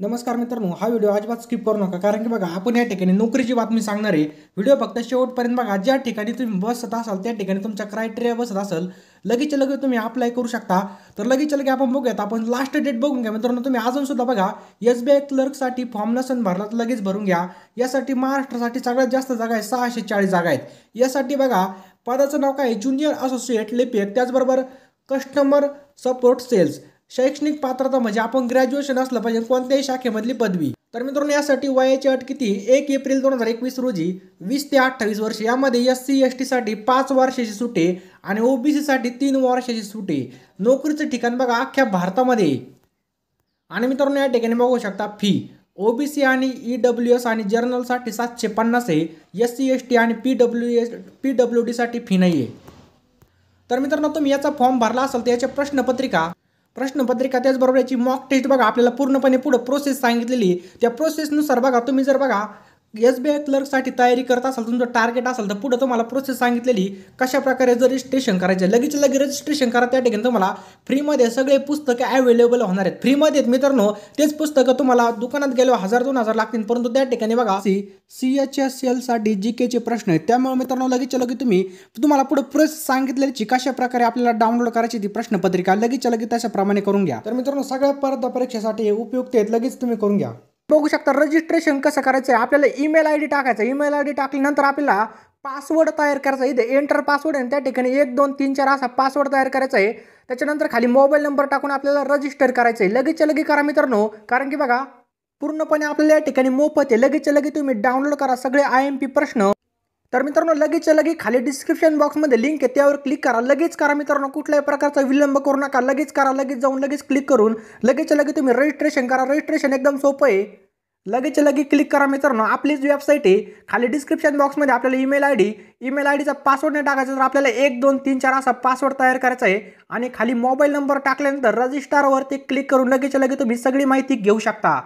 नमस्कार मित्रांनो हा व्हिडिओ अजिबात स्किप करू नका कारण की बघा आपण या ठिकाणी नोकरीची बातमी सांगणार आहे व्हिडिओ फक्त शेवटपर्यंत बघा ज्या ठिकाणी तुम्ही बसत असाल त्या ठिकाणी तुमचा क्रायटेरिया बसत असेल लगेच लगेच तुम्ही अप्लाय करू शकता तर लगेच लगे आपण बघूयात आपण लास्ट डेट बघून घ्या मित्रांनो तुम्ही अजून सुद्धा बघा एस बी आय क्लर्कसाठी फॉर्म नसन भरला तर लगेच भरून घ्या यासाठी महाराष्ट्रासाठी सगळ्यात जास्त जागा आहेत सहाशे चाळीस जागा आहेत यासाठी बघा पदाचं नाव काय ज्युनियर असोसिएट लिपिक त्याचबरोबर कस्टमर सपोर्ट सेल्स शैक्षणिक पात्रता म्हणजे आपण ग्रॅज्युएशन असलं पाहिजे कोणत्याही शाखेमधली पदवी तर मित्रांनो यासाठी वयाची अट e किती एक एप्रिल दोन हजार एकवीस रोजी वीस ते अठ्ठावीस वर्ष यामध्ये एस सी एस टीसाठी पाच वर्षाची सुटे आणि ओबीसीसाठी तीन वर्षाची सुटे नोकरीचं ठिकाण बघा अख्ख्या भारतामध्ये आणि मित्रांनो या ठिकाणी बघू शकता फी ओबीसी आणि ई डब्ल्यू एस आणि जर्नलसाठी सातशे पन्नास आहे एस सी एस टी आणि P W S P W डीसाठी फी नाही आहे तर मित्रांनो तुम्ही याचा फॉर्म भरला असेल तर याच्या प्रश्नपत्रिका प्रश्नपत्रिका त्याचबरोबर याची मॉक टेस्ट बघा आपल्याला पूर्णपणे पुढं प्रोसेस सांगितलेली त्या प्रोसेसनुसार बघा तुम्ही जर बघा एस बी आय क्लर्कसाठी तयारी करत असाल तुमचं टार्गेट असेल तर पुढं तुम्हाला प्रोसेस सांगितलेली कशा प्रकारे रजिस्ट्रेशन करायचं लगेच लगेच रजिस्ट्रेशन करा त्या ठिकाणी तुम्हाला फ्रीमध्ये सगळे पुस्तके अवेलेबल होणार आहेत फ्रीमध्ये आहेत मित्रांनो तेच पुस्तकं तुम्हाला दुकानात गेलो हजार दोन हजार लागतील परंतु त्या ठिकाणी बघा सी सी एच एस एलसाठी जी केचे प्रश्न आहेत त्यामुळे मित्रांनो लगेच लगेच तुम्ही तुम्हाला पुढे प्रोसेस सांगितलेली कशा प्रकारे आपल्याला डाउनलोड करायची ती प्रश्नपत्रिका लगेच लगेच त्याच्याप्रमाणे करून घ्या तर मित्रांनो सगळ्या स्पर्धा परीक्षेसाठी उपयुक्त आहेत लगेच तुम्ही करून घ्या बघू शकता रजिस्ट्रेशन कसं करायचं आहे आपल्याला ईमेल आय डी टाकायचा ईमेल आय डी टाकल्यानंतर आपल्याला पासवर्ड तयार करायचा इथे एंटर पासवर्ड आहे त्या ठिकाणी एक दोन तीन चार असा पासवर्ड तयार करायचा आहे त्याच्यानंतर खाली मोबाईल नंबर टाकून आपल्याला रजिस्टर करायचं आहे लगेचच्या लगे करा मित्रांनो कारण की बघा पूर्णपणे आपल्याला या ठिकाणी मोफत आहे लगेचच्या लगे तुम्ही डाउनलोड करा सगळे आय एम पी प्रश्न तर मित्रांनो लगेचच्या लगेच खाली डिस्क्रिप्शन बॉक्समध्ये लिंक आहे त्यावर क्लिक करा लगेच करा मित्रांनो कुठल्याही प्रकारचा विलंब करू नका लगेच करा लगेच जाऊन लगेच क्लिक करून लगेचच्या लगेच तुम्ही रजिस्ट्रेशन करा रजिस्ट्रेशन एकदम सोपं आहे लगेच लगे क्लिक करा मित्रांनो आपलीच वेबसाईट आहे खाली डिस्क्रिप्शन बॉक्समध्ये आपल्याला email I D email I डीचा पासवर्ड नाही टाकायचा तर आपल्याला एक दोन तीन चार असा पासवर्ड तयार करायचा आहे आणि खाली मोबाईल नंबर टाकल्यानंतर रजिस्टारवरती क्लिक करून लगेच लगे तुम्ही सगळी माहिती घेऊ शकता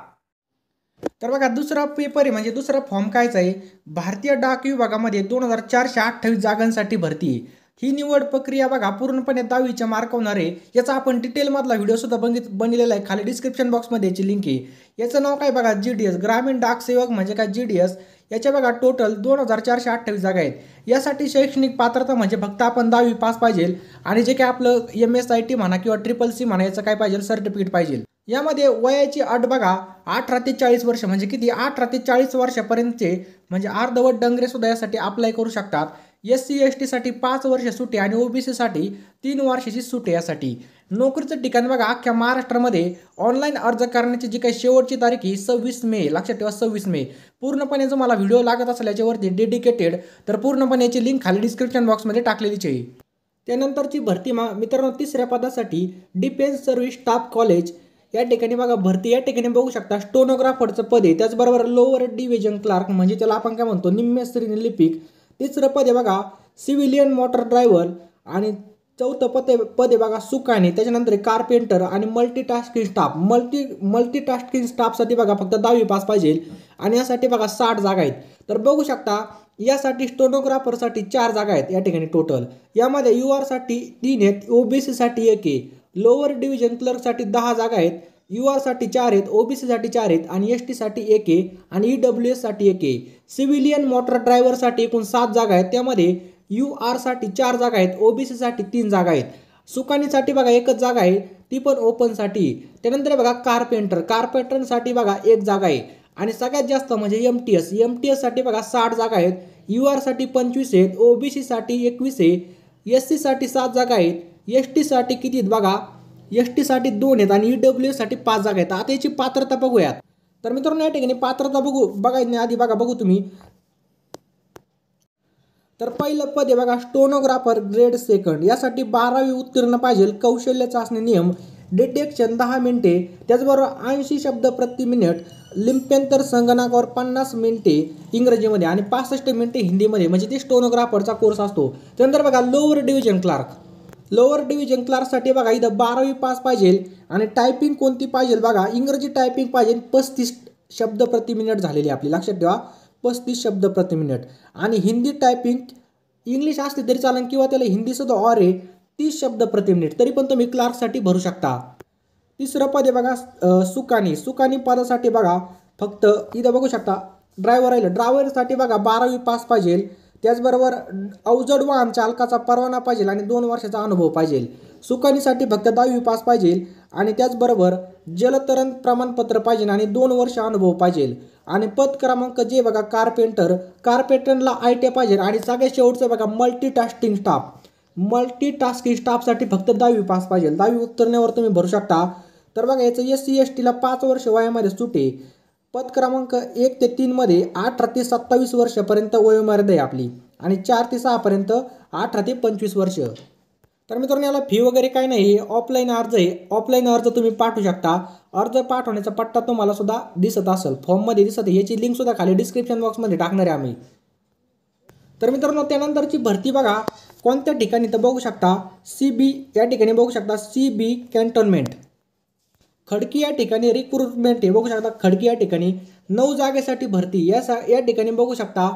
तर बघा दुसरा पेपर आहे म्हणजे दुसरा फॉर्म कायचा आहे भारतीय डाक विभागामध्ये दोन हजार चारशे अठ्ठावीस जागांसाठी भरती आहे ही निवड प्रक्रिया बघा पूर्णपणे दहावीच्या मार्क होणार आहे याचा आपण डिटेलमधला व्हिडिओसुद्धा बघित बनलेला आहे खाली डिस्क्रिप्शन बॉक्समध्ये याची लिंक आहे याचं नाव काय बघा जी डी एस ग्रामीण डाक सेवक म्हणजे काय जी डी एस याच्या बघा टोटल दोन हजार चारशे अठ्ठावीस जागा आहेत यासाठी शैक्षणिक पात्रता म्हणजे फक्त आपण दहावी पास पाहिजे आणि जे काय आपलं एम एस आय टी म्हणा किंवा ट्रिपल सी म्हणा याचं काय पाहिजे सर्टिफिकेट पाहिजे यामध्ये वयाची अट बघा अठरा ते चाळीस वर्ष म्हणजे किती अठरा ते चाळीस वर्षापर्यंतचे म्हणजे अर्धवट सुद्धा यासाठी अप्लाय करू शकतात एस सी एस टीसाठी पाच वर्ष सुटे आणि ओबीसीसाठी तीन वर्षाची सुटे यासाठी नोकरीचं ठिकाण बघा अख्ख्या महाराष्ट्रामध्ये ऑनलाईन अर्ज करण्याची जी काही शेवटची तारीख ही सव्वीस मे लक्षात ठेवा सव्वीस मे पूर्णपणे जो मला व्हिडिओ लागत असेल याच्यावरती डेडिकेटेड तर पूर्णपणे याची लिंक खाली डिस्क्रिप्शन बॉक्समध्ये टाकलेलीच आहे त्यानंतरची भरती मा मित्रांनो तिसऱ्या पदासाठी डिफेन्स सर्व्हिस स्टाफ कॉलेज या ठिकाणी बघा भरती या ठिकाणी बघू शकता स्टोनोग्राफरचं पद आहे त्याचबरोबर लोअर डिव्हिजन क्लार्क म्हणजे त्याला आपण काय म्हणतो निम्म्य स्त्रीने लिपिक तिसरं पद आहे बघा सिव्हिलियन मोटर ड्रायव्हर आणि चौथं पद पद आहे बघा सुकाने त्याच्यानंतर कार्पेंटर आणि मल्टीटास्किंग स्टाफ मल्टी मल्टीटास्किंग स्टाफसाठी बघा फक्त दहावी पास पाहिजे आणि यासाठी बघा साठ जागा आहेत तर बघू शकता यासाठी स्टोनोग्राफरसाठी चार जागा आहेत या ठिकाणी टोटल यामध्ये यू आरसाठी तीन आहेत ओबीसीसाठी एक आहे लोअर डिव्हिजन क्लर्कसाठी दहा जागा आहेत यू आरसाठी चार आहेत ओबीसीसाठी चार आहेत आणि एस टीसाठी एक आहे आणि ई डब्ल्यू एससाठी एक आहे सिव्हिलियन मोटर ड्रायव्हरसाठी एकूण सात जागा आहेत त्यामध्ये यू आरसाठी चार जागा आहेत ओबीसीसाठी तीन जागा आहेत सुकाणीसाठी बघा एकच जागा आहे ती पण ओपनसाठी त्यानंतर बघा कार्पेंटर कार्पेंटरसाठी बघा एक जागा आहे आणि सगळ्यात जास्त म्हणजे M T S M T एससाठी बघा साठ जागा आहेत यू आरसाठी पंचवीस आहेत ओबीसीसाठी एकवीस आहे एस सीसाठी सात जागा आहेत एस टीसाठी किती आहेत बघा एस टीसाठी दोन आहेत आणि ई डब्ल्यू पाच जागा आहेत आता याची पात्रता बघूयात तर मित्रांनो या ठिकाणी पात्रता बघू बघा आधी बघा बघू तुम्ही तर पहिलं पद आहे बघा स्टोनोग्राफर ग्रेड सेकंड यासाठी बारावी उत्तीर्ण पाहिजे कौशल्य चाचणी नियम डिटेक्शन दहा मिनिटे त्याचबरोबर ऐंशी शब्द प्रति मिनिट लिंप्यंतर संगणकावर पन्नास मिनिटे इंग्रजीमध्ये आणि पासष्ट मिनिटे हिंदीमध्ये म्हणजे ते स्टोनोग्राफरचा कोर्स असतो त्यानंतर बघा lower division clerk lower division क्लार्ससाठी बघा इथं बारावी पास पाहिजे आणि टायपिंग कोणती पाहिजे बघा इंग्रजी टायपिंग पाहिजे पस्तीस शब्द प्रति मिनिट झालेली आपली लक्षात ठेवा पस्तीस शब्द प्रति मिनिट आणि हिंदी टायपिंग इंग्लिश असली तरी चालन किंवा त्याला हिंदीसुद्धा ऑर आहे तीस शब्द प्रति मिनिट तरी पण तुम्ही क्लार्कसाठी भरू शकता तिसरं पद आहे बघा सुकानी सुकानी पदासाठी बघा फक्त इथं बघू शकता ड्रायव्हर राहिलं ड्रायव्हरसाठी बघा बारावी पास पाहिजे त्याचबरोबर अवजड वाहन चालकाचा परवाना पाहिजे आणि दोन वर्षाचा अनुभव पाहिजे सुकाणीसाठी फक्त दहावी पास पाहिजे आणि त्याचबरोबर जलतरण प्रमाणपत्र पाहिजे आणि दोन वर्ष अनुभव पाहिजे आणि पद क्रमांक जे बघा कार्पेंटर कार्पेंटरला आय टी पाहिजे आणि सगळ्यात शेवटचं बघा मल्टीटास्किंग स्टाफ मल्टीटास्किंग स्टाफसाठी फक्त दहावी पास पाहिजे दहावी उत्तरण्यावर तुम्ही भरू शकता तर बघा याचं एस सी एस टीला पाच वर्ष वयामध्ये सुटे पद क्रमांक एक ते तीनमध्ये अठरा ते सत्तावीस वर्षापर्यंत वयोमर्यादा आहे आपली आणि चार ते सहापर्यंत अठरा ते पंचवीस वर्ष तर मित्रांनो याला फी वगैरे काय नाही हे ऑफलाईन अर्ज आहे ऑफलाईन अर्ज तुम्ही पाठवू शकता अर्ज पाठवण्याचा पट्टा तुम्हाला सुद्धा दिसत असेल फॉर्ममध्ये दिसत आहे याची लिंकसुद्धा खाली डिस्क्रिप्शन बॉक्समध्ये टाकणार आहे आम्ही तर मित्रांनो त्यानंतरची भरती बघा कोणत्या ठिकाणी तर बघू शकता सी बी या ठिकाणी बघू शकता सी बी कॅन्टोनमेंट खडकी या ठिकाणी रिक्रुटमेंट हे बघू शकता खडकी या ठिकाणी नऊ जागेसाठी भरती या सा या ठिकाणी बघू शकता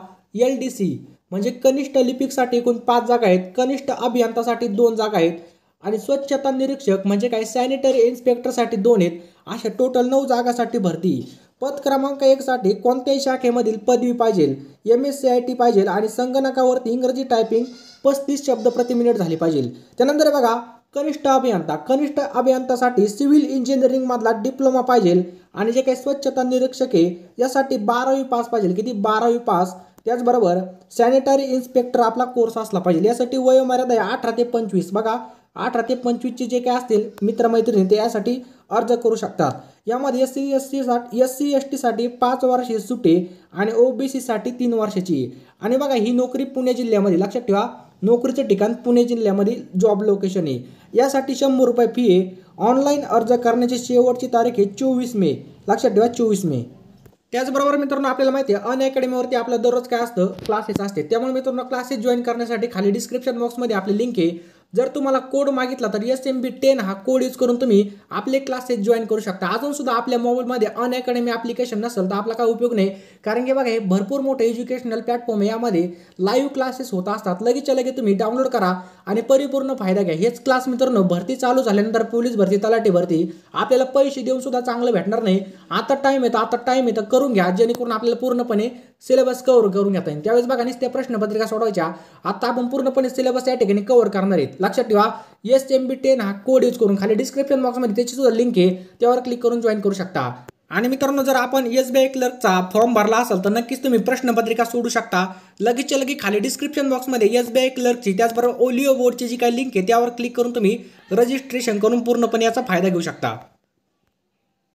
एल डी सी म्हणजे कनिष्ठ लिपिकसाठी एकूण पाच जागा आहेत कनिष्ठ अभियंतासाठी दोन जागा आहेत आणि स्वच्छता निरीक्षक म्हणजे काय सॅनिटरी इन्स्पेक्टरसाठी दोन आहेत अशा टोटल नऊ जागासाठी भरती पद क्रमांक एकसाठी कोणत्याही शाखेमधील पदवी पाहिजे M S C I T पाहिजे आणि संगणकावरती इंग्रजी टायपिंग पस्तीस शब्द प्रति मिनिट झाली पाहिजे त्यानंतर बघा कनिष्ठ अभियंता कनिष्ठ अभियंतासाठी सिव्हिल इंजिनिअरिंगमधला डिप्लोमा पाहिजे आणि जे काही स्वच्छता निरीक्षक आहे यासाठी बारावी पास पाहिजे किती बारावी पास त्याचबरोबर सॅनिटरी इन्स्पेक्टर आपला कोर्स असला पाहिजे यासाठी वयोमर्यादा आहे अठरा ते पंचवीस बघा अठरा ते पंचवीसचे जे काही असतील मित्रमैत्रिणी ते यासाठी अर्ज करू शकतात यामध्ये एस सी एस सी साठी एस सी एस टीसाठी पाच वर्षाची सुटे आणि ओ बी सीसाठी तीन वर्षाची आणि बघा ही नोकरी पुणे जिल्ह्यामध्ये लक्षात ठेवा नोकरीचं ठिकाण पुणे जिल्ह्यामधील जॉब लोकेशन आहे यासाठी शंभर रुपये फी आहे ऑनलाईन अर्ज करण्याची शेवटची तारीख आहे चोवीस मे लक्षात ठेवा चोवीस मे त्याचबरोबर मित्रांनो आपल्याला माहिती आहे अन अकॅडमीवरती आपलं दररोज काय असतं क्लासेस असते त्यामुळे मित्रांनो क्लासेस जॉईन करण्यासाठी खाली डिस्क्रिप्शन बॉक्समध्ये आपली लिंक आहे जर तुम्हाला कोड मागितला तर एस एम बी टेन हा कोड यूज करून तुम्ही आपले क्लासेस जॉईन करू शकता अजून सुद्धा आपल्या मोबाईलमध्ये अन अकॅडमी ॲप्लिकेशन नसेल तर आपला काय उपयोग नाही कारण की बघा हे भरपूर मोठे एज्युकेशनल प्लॅटफॉर्म आहे यामध्ये लाईव्ह क्लासेस होत असतात लगेचच्या लगेच तुम्ही डाउनलोड करा आणि परिपूर्ण फायदा घ्या हेच क्लास मित्रांनो भरती चालू झाल्यानंतर पोलीस भरती तलाठी भरती आपल्याला पैसे देऊन सुद्धा चांगलं भेटणार नाही आता टाईम तर आता टाईम तर करून घ्या जेणेकरून आपल्याला पूर्णपणे सिलेबस कव्हर करून घेता येईल त्यावेळेस बघा नुसत्या प्रश्नपत्रिका सोडवायच्या आता आपण पूर्णपणे सिलेबस या ठिकाणी कव्हर करणार आहेत लक्षात ठेवा एस एम बी टेन हा कोड यूज करून खाली डिस्क्रिप्शन बॉक्समध्ये त्याची सुद्धा लिंक आहे त्यावर क्लिक करून जॉईन करू शकता आणि मित्रांनो जर आपण एस बी आय क्लर्कचा फॉर्म भरला असेल तर नक्कीच तुम्ही प्रश्नपत्रिका सोडू शकता लगेचच्या लगेच खाली डिस्क्रिप्शन बॉक्समध्ये एस बी आय क्लर्कची त्याचबरोबर ओलिओ बोर्डची जी काही लिंक आहे त्यावर क्लिक करून तुम्ही रजिस्ट्रेशन करून पूर्णपणे याचा फायदा घेऊ शकता